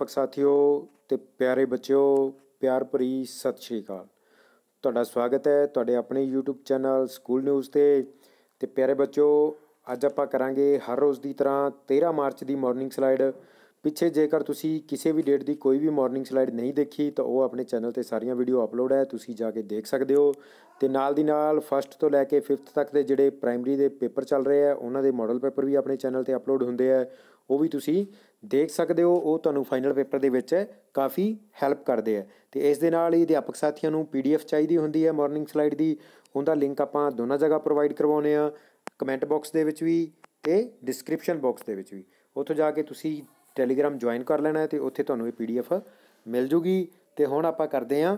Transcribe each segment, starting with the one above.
ਅਧਿਆਪਕ ਸਾਥੀਓ ਤੇ ਪਿਆਰੇ ਬੱਚਿਓ ਪਿਆਰ ਭਰੀ ਸਤਿ ਸ਼੍ਰੀ ਅਕਾਲ ਤੁਹਾਡਾ ਸਵਾਗਤ ਹੈ ਤੁਹਾਡੇ ਆਪਣੇ YouTube ਚੈਨਲ ਸਕੂਲ ਨਿਊਜ਼ ਤੇ ਤੇ ਪਿਆਰੇ ਬੱਚਿਓ ਅੱਜ ਆਪਾਂ ਕਰਾਂਗੇ ਹਰ ਰੋਜ਼ ਦੀ ਤਰ੍ਹਾਂ 13 ਮਾਰਚ ਦੀ ਮਾਰਨਿੰਗ ਸਲਾਈਡ ਪਿੱਛੇ ਜੇਕਰ ਤੁਸੀਂ ਕਿਸੇ ਵੀ ਡੇਟ ਦੀ ਕੋਈ ਵੀ ਮਾਰਨਿੰਗ ਸਲਾਈਡ ਨਹੀਂ ਦੇਖੀ ਤਾਂ ਉਹ ਆਪਣੇ ਚੈਨਲ ਤੇ ਸਾਰੀਆਂ ਵੀਡੀਓ ਅਪਲੋਡ ਹੈ ਤੁਸੀਂ ਜਾ ਕੇ ਦੇਖ ਸਕਦੇ ਹੋ ਤੇ ਨਾਲ ਦੀ ਨਾਲ ਫਸਟ ਤੋਂ ਲੈ ਕੇ 5th ਤੱਕ ਦੇ ਜਿਹੜੇ ਪ੍ਰਾਇਮਰੀ ਦੇ ਪੇਪਰ ਚੱਲ ਰਹੇ ਆ ਉਹਨਾਂ ਦੇ ਮਾਡਲ ਪੇਪਰ ਵੀ ਆਪਣੇ ਚੈਨਲ ਤੇ ਅਪਲੋਡ ਹੁੰਦੇ ਆ ਉਹ ਵੀ ਤੁਸੀਂ ਦੇਖ ਸਕਦੇ ਹੋ ਉਹ ਤੁਹਾਨੂੰ ਫਾਈਨਲ ਪੇਪਰ ਦੇ ਵਿੱਚ ਕਾਫੀ ਹੈਲਪ ਕਰਦੇ ਆ ਤੇ ਇਸ ਦੇ ਨਾਲ ਹੀ ਅਧਿਆਪਕ ਸਾਥੀਆਂ ਨੂੰ ਪੀਡੀਐਫ ਚਾਹੀਦੀ ਹੁੰਦੀ ਹੈ ਮਾਰਨਿੰਗ ਸਲਾਈਡ ਦੀ ਉਹਦਾ ਲਿੰਕ ਆਪਾਂ ਦੋਨਾਂ ਜਗ੍ਹਾ ਪ੍ਰੋਵਾਈਡ ਕਰਵਾਉਨੇ ਆ ਕਮੈਂਟ ਬਾਕਸ ਦੇ ਵਿੱਚ ਵੀ ਤੇ ਡਿਸਕ੍ਰਿਪਸ਼ਨ ਬਾਕਸ ਦੇ ਵਿੱਚ ਵੀ ਉੱਥੋਂ ਜਾ ਕੇ ਤੁਸੀਂ ਟੈਲੀਗ੍ਰਾਮ ਜੁਆਇਨ ਕਰ ਲੈਣਾ ਤੇ ਉੱਥੇ ਤੁਹਾਨੂੰ ਇਹ ਪੀਡੀਐਫ ਮਿਲ ਜੂਗੀ ਤੇ ਹੁਣ ਆਪਾਂ ਕਰਦੇ ਹਾਂ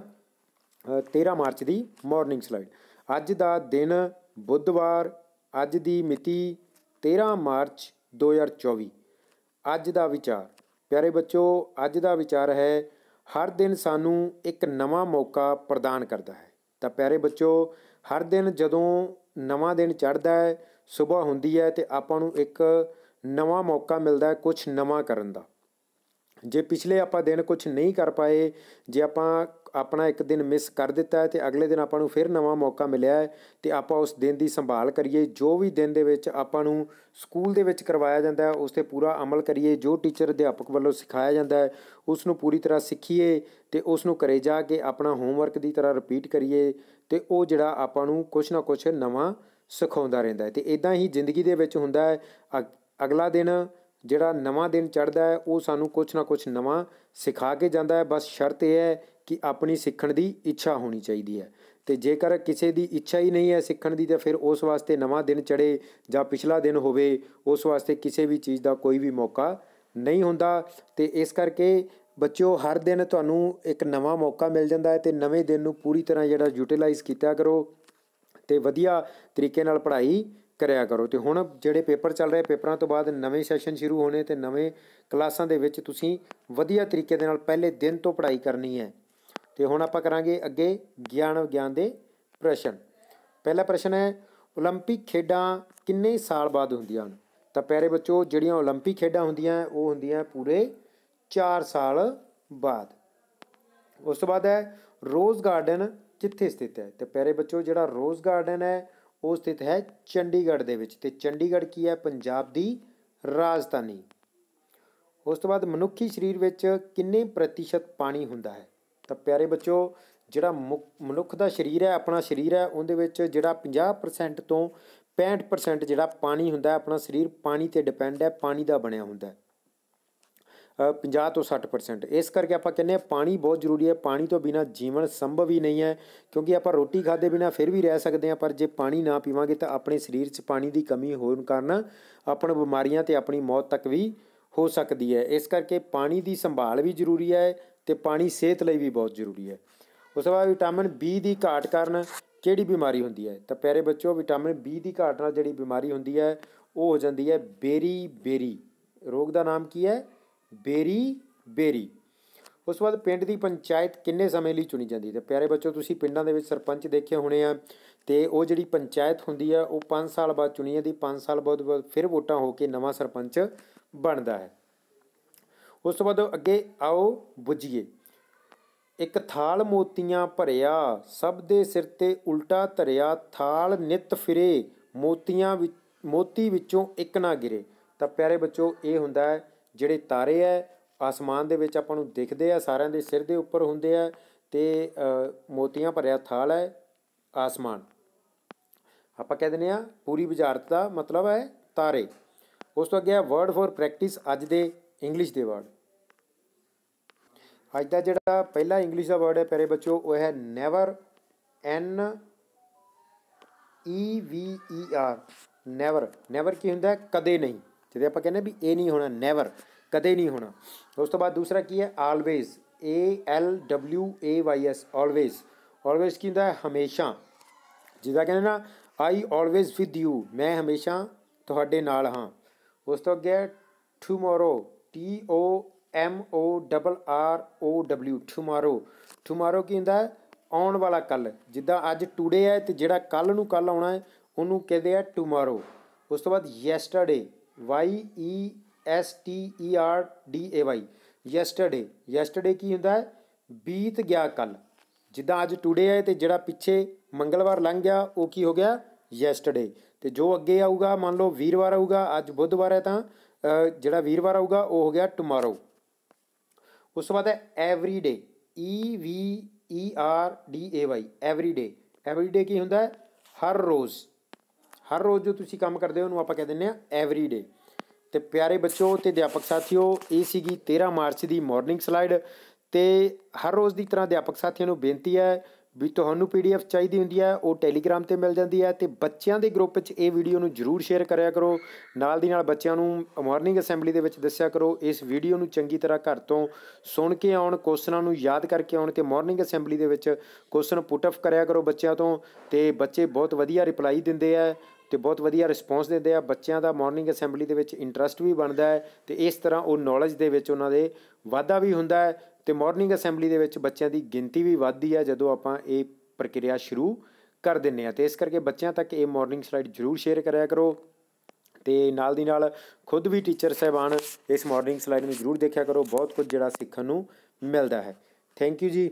13 ਮਾਰਚ ਦੀ ਮਾਰਨਿੰਗ ਸਲਾਈਡ ਅੱਜ ਦਾ ਦਿਨ ਬੁੱਧਵਾਰ ਅੱਜ ਦੀ ਮਿਤੀ 13 ਮਾਰਚ 2024 ਅੱਜ ਦਾ ਵਿਚਾਰ ਪਿਆਰੇ ਬੱਚੋ ਅੱਜ ਦਾ ਵਿਚਾਰ ਹੈ ਹਰ ਦਿਨ ਸਾਨੂੰ ਇੱਕ ਨਵਾਂ ਮੌਕਾ ਪ੍ਰਦਾਨ ਕਰਦਾ ਹੈ ਤਾਂ ਪਿਆਰੇ ਬੱਚੋ ਹਰ ਦਿਨ ਜਦੋਂ ਨਵਾਂ ਦਿਨ ਚੜ੍ਹਦਾ ਹੈ ਸਵੇਰ ਹੁੰਦੀ ਹੈ ਤੇ ਆਪਾਂ ਨੂੰ ਇੱਕ ਨਵਾਂ ਮੌਕਾ ਮਿਲਦਾ ਕੁਝ ਨਵਾਂ ਕਰਨ ਦਾ ਜੇ ਪਿਛਲੇ ਆਪਾਂ ਦਿਨ ਕੁਝ ਨਹੀਂ ਕਰ ਪਾਏ ਜੇ ਆਪਾਂ ਆਪਣਾ ਇੱਕ ਦਿਨ ਮਿਸ ਕਰ ਦਿੱਤਾ ਹੈ ਤੇ ਅਗਲੇ ਦਿਨ ਆਪਾਂ ਨੂੰ ਫਿਰ ਨਵਾਂ ਮੌਕਾ ਮਿਲਿਆ ਹੈ ਤੇ ਆਪਾਂ ਉਸ ਦਿਨ ਦੀ ਸੰਭਾਲ ਕਰੀਏ ਜੋ ਵੀ ਦਿਨ ਦੇ ਵਿੱਚ ਆਪਾਂ ਨੂੰ ਸਕੂਲ ਦੇ ਵਿੱਚ ਕਰਵਾਇਆ ਜਾਂਦਾ ਹੈ ਉਸ ਤੇ ਪੂਰਾ ਅਮਲ ਕਰੀਏ ਜੋ ਟੀਚਰ ਅਧਿਆਪਕ ਵੱਲੋਂ ਸਿਖਾਇਆ ਜਾਂਦਾ ਹੈ ਉਸ ਨੂੰ ਪੂਰੀ ਤਰ੍ਹਾਂ ਸਿੱਖੀਏ ਤੇ ਉਸ ਨੂੰ ਕਰੇ ਜਾ ਕੇ ਆਪਣਾ ਹੋਮਵਰਕ ਦੀ ਤਰ੍ਹਾਂ ਰਿਪੀਟ ਕਰੀਏ ਤੇ ਉਹ ਜਿਹੜਾ ਆਪਾਂ ਨੂੰ ਕੁਝ ਨਾ ਕੁਝ ਨਵਾਂ ਸਿਖਾਉਂਦਾ ਰਹਿੰਦਾ ਹੈ ਤੇ ਇਦਾਂ ਹੀ ਜ਼ਿੰਦਗੀ ਦੇ ਵਿੱਚ ਹੁੰਦਾ ਹੈ ਅਗਲਾ ਦਿਨ ਜਿਹੜਾ ਨਵਾਂ ਦਿਨ ਚੜਦਾ ਹੈ ਉਹ ਸਾਨੂੰ ਕੁਝ ਨਾ ਕੁਝ ਨਵਾਂ ਸਿਖਾ ਕੇ ਜਾਂਦਾ ਹੈ ਬਸ ਸ਼ਰਤ ਇਹ ਹੈ ਕਿ ਆਪਣੀ ਸਿੱਖਣ ਦੀ ਇੱਛਾ ਹੋਣੀ ਚਾਹੀਦੀ ਹੈ ਤੇ ਜੇਕਰ ਕਿਸੇ ਦੀ ਇੱਛਾ ਹੀ ਨਹੀਂ ਹੈ ਸਿੱਖਣ ਦੀ ਤਾਂ ਫਿਰ ਉਸ ਵਾਸਤੇ ਨਵਾਂ ਦਿਨ ਚੜੇ ਜਾਂ ਪਿਛਲਾ ਦਿਨ ਹੋਵੇ ਉਸ ਵਾਸਤੇ ਕਿਸੇ ਵੀ ਚੀਜ਼ ਦਾ ਕੋਈ ਵੀ ਮੌਕਾ ਨਹੀਂ ਹੁੰਦਾ ਤੇ ਇਸ ਕਰਕੇ ਬੱਚਿਓ ਹਰ ਦਿਨ ਤੁਹਾਨੂੰ ਇੱਕ ਨਵਾਂ ਮੌਕਾ ਮਿਲ ਜਾਂਦਾ ਹੈ ਤੇ ਨਵੇਂ ਦਿਨ ਨੂੰ ਪੂਰੀ ਤਰ੍ਹਾਂ ਜਿਹੜਾ ਯੂਟਿਲਾਈਜ਼ ਕੀਤਾ ਕਰੋ ਤੇ ਵਧੀਆ ਤਰੀਕੇ ਨਾਲ ਪੜ੍ਹਾਈ ਕਰਿਆ ਕਰੋ ਤੇ ਹੁਣ ਜਿਹੜੇ ਪੇਪਰ ਚੱਲ ਰਹੇ ਪੇਪਰਾਂ ਤੋਂ ਬਾਅਦ ਨਵੇਂ ਸੈਸ਼ਨ ਸ਼ੁਰੂ ਹੋਣੇ ਤੇ ਨਵੇਂ ਕਲਾਸਾਂ ਦੇ ਵਿੱਚ ਤੁਸੀਂ ਵਧੀਆ ਤਰੀਕੇ ਦੇ ਨਾਲ ਪਹਿਲੇ ਦਿਨ ਤੋਂ ਪੜ੍ਹਾਈ ਕਰਨੀ ਹੈ ਤੇ ਹੁਣ ਆਪਾਂ ਕਰਾਂਗੇ ਅੱਗੇ ਗਿਆਨ ਵਿਗਿਆਨ ਦੇ ਪ੍ਰਸ਼ਨ ਪਹਿਲਾ ਪ੍ਰਸ਼ਨ ਹੈ 올림픽 ਖੇਡਾਂ ਕਿੰਨੇ ਸਾਲ ਬਾਅਦ ਹੁੰਦੀਆਂ ਹਨ ਤਾਂ ਪਿਆਰੇ ਬੱਚੋ ਜਿਹੜੀਆਂ 올림픽 ਖੇਡਾਂ ਹੁੰਦੀਆਂ ਉਹ ਹੁੰਦੀਆਂ ਪੂਰੇ 4 ਸਾਲ ਬਾਅਦ ਉਸ ਤੋਂ ਬਾਅਦ ਹੈ ਰੋਜ਼ ਗਾਰਡਨ ਕਿੱਥੇ ਸਥਿਤ ਹੈ ਤੇ ਪਿਆਰੇ ਬੱਚੋ ਜਿਹੜਾ ਰੋਜ਼ ਗਾਰਡਨ ਹੈ ਉਹ ਸਥਿਤ ਹੈ ਚੰਡੀਗੜ੍ਹ ਦੇ ਵਿੱਚ ਤੇ ਚੰਡੀਗੜ੍ਹ ਕੀ ਹੈ ਪੰਜਾਬ ਦੀ ਰਾਜਧਾਨੀ ਉਸ ਤੋਂ ਬਾਅਦ ਮਨੁੱਖੀ ਸਰੀਰ ਵਿੱਚ ਕਿੰਨੇ ਪ੍ਰਤੀਸ਼ਤ ਪਾਣੀ ਹੁੰਦਾ ਹੈ ਤਾਂ ਪਿਆਰੇ ਬੱਚੋ ਜਿਹੜਾ ਮਨੁੱਖ ਦਾ ਸਰੀਰ ਹੈ ਆਪਣਾ ਸਰੀਰ ਹੈ ਉਹਦੇ ਵਿੱਚ ਜਿਹੜਾ 50% ਤੋਂ 65% ਜਿਹੜਾ ਪਾਣੀ ਹੁੰਦਾ ਹੈ ਆਪਣਾ ਸਰੀਰ ਪਾਣੀ ਤੇ ਡਿਪੈਂਡ ਹੈ ਪਾਣੀ ਦਾ ਬਣਿਆ ਹੁੰਦਾ ਹੈ 50 ਤੋਂ 60% ਇਸ ਕਰਕੇ ਆਪਾਂ ਕਹਿੰਦੇ ਆ ਪਾਣੀ ਬਹੁਤ ਜ਼ਰੂਰੀ ਹੈ ਪਾਣੀ ਤੋਂ ਬਿਨਾ ਜੀਵਨ ਸੰਭਵ ਹੀ ਨਹੀਂ ਹੈ ਕਿਉਂਕਿ ਆਪਾਂ ਰੋਟੀ ਖਾਦੇ ਬਿਨਾ ਫਿਰ ਵੀ ਰਹਿ ਸਕਦੇ ਆ ਪਰ ਜੇ ਪਾਣੀ ਨਾ ਪੀਵਾਂਗੇ ਤਾਂ ਆਪਣੇ ਸਰੀਰ 'ਚ ਪਾਣੀ ਦੀ ਕਮੀ ਹੋਣ ਕਾਰਨ ਆਪਣ ਬਿਮਾਰੀਆਂ ਤੇ ਆਪਣੀ ਮੌਤ ਤੱਕ ਵੀ ਹੋ ਸਕਦੀ ਹੈ ਇਸ ਕਰਕੇ ਪਾਣੀ ਦੀ ਸੰਭਾਲ ਵੀ ਜ਼ਰੂਰੀ ਹੈ ਤੇ ਪਾਣੀ ਸਿਹਤ ਲਈ ਵੀ ਬਹੁਤ ਜ਼ਰੂਰੀ ਹੈ ਉਸ ਤੋਂ ਬਾਅਦ ਵਿਟਾਮਿਨ B ਦੀ ਘਾਟ ਕਾਰਨ ਕਿਹੜੀ ਬਿਮਾਰੀ ਹੁੰਦੀ ਹੈ ਤਾਂ ਪਿਆਰੇ ਬੱਚੋ ਵਿਟਾਮਿਨ B ਦੀ ਘਾਟ ਨਾਲ ਜਿਹੜੀ ਬਿਮਾਰੀ ਹੁੰਦੀ ਹੈ ਉਹ ਹੋ ਜਾਂਦੀ ਹੈ ਬੇਰੀ ਬੇਰੀ ਰੋਗ ਦਾ ਨਾਮ ਕੀ ਹੈ ਬੇਰੀ ਬੇਰੀ ਉਸ ਤੋਂ ਬਾਅਦ ਪਿੰਡ ਦੀ ਪੰਚਾਇਤ ਕਿੰਨੇ ਸਮੇਂ ਲਈ ਚੁਣੀ ਜਾਂਦੀ ਹੈ ਪਿਆਰੇ ਬੱਚੋ ਤੁਸੀਂ ਪਿੰਡਾਂ ਦੇ ਵਿੱਚ ਸਰਪੰਚ ਦੇਖੇ ਹੋਣੇ ਆ ਤੇ ਉਹ ਜਿਹੜੀ ਪੰਚਾਇਤ ਹੁੰਦੀ ਆ ਉਹ 5 ਸਾਲ ਬਾਅਦ ਚੁਣੀ ਜਾਂਦੀ 5 ਸਾਲ ਬਾਅਦ ਫਿਰ ਵੋਟਾਂ ਹੋ ਕੇ ਨਵਾਂ ਸਰਪੰਚ ਬਣਦਾ ਹੈ ਉਸ ਤੋਂ ਬਾਅਦ ਅੱਗੇ ਆਓ ਬੁੱਝੀਏ ਇੱਕ ਥਾਲ ਮੋਤੀਆਂ ਭਰਿਆ ਸਭ ਦੇ ਸਿਰ ਤੇ ਉਲਟਾ ਧਰਿਆ ਥਾਲ ਨਿਤ ਫਿਰੇ ਮੋਤੀਆਂ ਵਿੱਚ ਮੋਤੀ ਵਿੱਚੋਂ ਇੱਕ ਨਾ ਗਿਰੇ ਤਾਂ ਪਿਆਰੇ ਬੱਚੋ ਇਹ ਹੁੰਦਾ ਹੈ ਜਿਹੜੇ ਤਾਰੇ ਐ ਆਸਮਾਨ ਦੇ ਵਿੱਚ ਆਪਾਂ ਨੂੰ ਦਿਖਦੇ ਆ ਸਾਰਿਆਂ ਦੇ ਸਿਰ ਦੇ ਉੱਪਰ ਹੁੰਦੇ ਆ ਤੇ ਮੋਤੀਆਂ ਭਰਿਆ ਥਾਲ ਹੈ ਆਸਮਾਨ ਆਪਾਂ ਕਹਿ ਦਿੰਦੇ ਆ ਪੂਰੀ ਬੁਝਾਰਤ ਦਾ ਮਤਲਬ ਹੈ ਤਾਰੇ ਉਸ ਤੋਂ ਅੱਗੇ ਆ ਵਰਡ ਫॉर ਪ੍ਰੈਕਟਿਸ ਅੱਜ ਦੇ ਇੰਗਲਿਸ਼ ਦੇ ਵਰਡ ਅੱਜ ਦਾ ਜਿਹੜਾ ਪਹਿਲਾ ਇੰਗਲਿਸ਼ ਦਾ ਵਰਡ ਹੈ ਪਿਆਰੇ ਬੱਚੋ ਉਹ ਹੈ never N E V E R never never ਕੀ ਹੁੰਦਾ ਕਦੇ ਨਹੀਂ ਜਿਹਦੇ ਆਪਾਂ ਕਹਿੰਦੇ ਵੀ ਇਹ ਨਹੀਂ ਹੋਣਾ ਨੈਵਰ ਕਦੇ ਨਹੀਂ ਹੋਣਾ ਉਸ ਤੋਂ ਬਾਅਦ ਦੂਸਰਾ ਕੀ ਹੈ always A L W A Y S always always ਕੀ ਹੁੰਦਾ ਹੈ ਹਮੇਸ਼ਾ ਜਿਹਦਾ ਕਹਿੰਦੇ ਨਾ ਆਈ ਆਲਵੇਸ ਵਿਦ ਯੂ ਮੈਂ ਹਮੇਸ਼ਾ ਤੁਹਾਡੇ ਨਾਲ ਹਾਂ ਉਸ ਤੋਂ ਅੱਗੇ ਟੂਮੋਰੋ T O M O R O W ਟੂਮੋਰੋ ਟੂਮੋਰੋ ਕੀ ਹੁੰਦਾ ਹੈ ਆਉਣ ਵਾਲਾ ਕੱਲ ਜਿੱਦਾਂ ਅੱਜ ਟੂਡੇ ਹੈ ਤੇ ਜਿਹੜਾ ਕੱਲ ਨੂੰ ਕੱਲ ਆਉਣਾ ਹੈ ਉਹਨੂੰ ਕਹਿੰਦੇ ਆ ਟੂਮੋਰੋ ਉਸ ਤੋਂ ਬਾਅਦ yesterday Y E S T E R D A Y yesterday yesterday ਕੀ ਹੁੰਦਾ ਹੈ ਬੀਤ ਗਿਆ ਕੱਲ ਜਿੱਦਾਂ ਅੱਜ ਟੂਡੇ ਹੈ ਤੇ ਜਿਹੜਾ ਪਿੱਛੇ ਮੰਗਲਵਾਰ ਲੰਘ ਗਿਆ ਉਹ ਕੀ ਹੋ ਗਿਆ ਯੈਸਟਰਡੇ ਤੇ ਜੋ ਅੱਗੇ ਆਊਗਾ ਮੰਨ ਲਓ ਵੀਰਵਾਰ ਆਊਗਾ ਅੱਜ ਬੁੱਧਵਾਰ ਹੈ ਤਾਂ ਜਿਹੜਾ ਵੀਰਵਾਰ ਆਊਗਾ ਉਹ ਹੋ ਗਿਆ ਟੁਮਾਰੋ ਉਸ ਤੋਂ ਬਾਅਦ ਹੈ everyday E V E R D A Y everyday everyday ਕੀ ਹੁੰਦਾ ਹੈ ਹਰ ਰੋਜ਼ ਹਰ ਰੋਜ਼ ਜੋ ਤੁਸੀਂ ਕੰਮ ਕਰਦੇ ਹੋ ਉਹਨੂੰ ਆਪਾਂ ਕਹਿ ਦਿੰਦੇ ਆ ਐਵਰੀ ਡੇ ਤੇ ਪਿਆਰੇ ਬੱਚੋ ਤੇ ਅਧਿਆਪਕ ਸਾਥੀਓ ਇਹ ਸੀਗੀ 13 ਮਾਰਚ ਦੀ ਮਾਰਨਿੰਗ ਸਲਾਈਡ ਤੇ ਹਰ ਰੋਜ਼ ਦੀ ਤਰ੍ਹਾਂ ਅਧਿਆਪਕ ਸਾਥੀਆਂ ਨੂੰ ਬੇਨਤੀ ਹੈ ਵੀ ਤੁਹਾਨੂੰ ਪੀਡੀਐਫ ਚਾਹੀਦੀ ਹੁੰਦੀ ਹੈ ਉਹ ਟੈਲੀਗ੍ਰਾਮ ਤੇ ਮਿਲ ਜਾਂਦੀ ਹੈ ਤੇ ਬੱਚਿਆਂ ਦੇ ਗਰੁੱਪ ਵਿੱਚ ਇਹ ਵੀਡੀਓ ਨੂੰ ਜਰੂਰ ਸ਼ੇਅਰ ਕਰਿਆ ਕਰੋ ਨਾਲ ਦੀ ਨਾਲ ਬੱਚਿਆਂ ਨੂੰ ਮਾਰਨਿੰਗ ਅਸੈਂਬਲੀ ਦੇ ਵਿੱਚ ਦੱਸਿਆ ਕਰੋ ਇਸ ਵੀਡੀਓ ਨੂੰ ਚੰਗੀ ਤਰ੍ਹਾਂ ਘਰ ਤੋਂ ਸੁਣ ਕੇ ਆਉਣ ਕੁਐਸਚਨਾਂ ਨੂੰ ਯਾਦ ਕਰਕੇ ਆਉਣ ਤੇ ਮਾਰਨਿੰਗ ਅਸੈਂਬਲੀ ਦੇ ਵਿੱਚ ਕੁਐਸਚਨ ਪੁੱਟ ਅਪ ਕਰਿਆ ਕਰੋ ਬੱਚਿਆਂ ਤੋਂ ਤੇ ਬੱਚੇ ਬਹੁਤ ਵਧੀਆ ਰਿਪਲਾਈ ਦਿੰਦੇ ਆ ਤੇ ਬਹੁਤ ਵਧੀਆ ਰਿਸਪੌਂਸ ਦਿੰਦੇ ਆ ਬੱਚਿਆਂ ਦਾ ਮਾਰਨਿੰਗ ਅਸੈਂਬਲੀ ਦੇ ਵਿੱਚ ਇੰਟਰਸਟ ਵੀ ਬਣਦਾ ਹੈ ਤੇ ਇਸ ਤਰ੍ਹਾਂ ਉਹ ਨੌਲੇਜ ਦੇ ਵਿੱਚ ਉਹਨਾਂ ਦੇ ਵਾਧਾ ਵੀ ਹੁੰਦਾ ਹੈ ਤੇ ਮਾਰਨਿੰਗ ਅਸੈਂਬਲੀ ਦੇ ਵਿੱਚ ਬੱਚਿਆਂ ਦੀ ਗਿਣਤੀ ਵੀ ਵੱਧਦੀ ਹੈ ਜਦੋਂ ਆਪਾਂ ਇਹ ਪ੍ਰਕਿਰਿਆ ਸ਼ੁਰੂ ਕਰ ਦਿੰਨੇ ਆ ਤੇ ਇਸ ਕਰਕੇ ਬੱਚਿਆਂ ਤੱਕ ਇਹ ਮਾਰਨਿੰਗ ਸਲਾਈਡ ਜ਼ਰੂਰ ਸ਼ੇਅਰ ਕਰਿਆ ਕਰੋ ਤੇ ਨਾਲ ਦੀ ਨਾਲ ਖੁਦ ਵੀ ਟੀਚਰ ਸਹਿਬਾਨ ਇਸ ਮਾਰਨਿੰਗ ਸਲਾਈਡ ਨੂੰ ਜ਼ਰੂਰ ਦੇਖਿਆ ਕਰੋ ਬਹੁਤ ਕੁਝ ਜਿਹੜਾ ਸਿੱਖਣ ਨੂੰ ਮਿਲਦਾ ਹੈ ਥੈਂਕ ਯੂ ਜੀ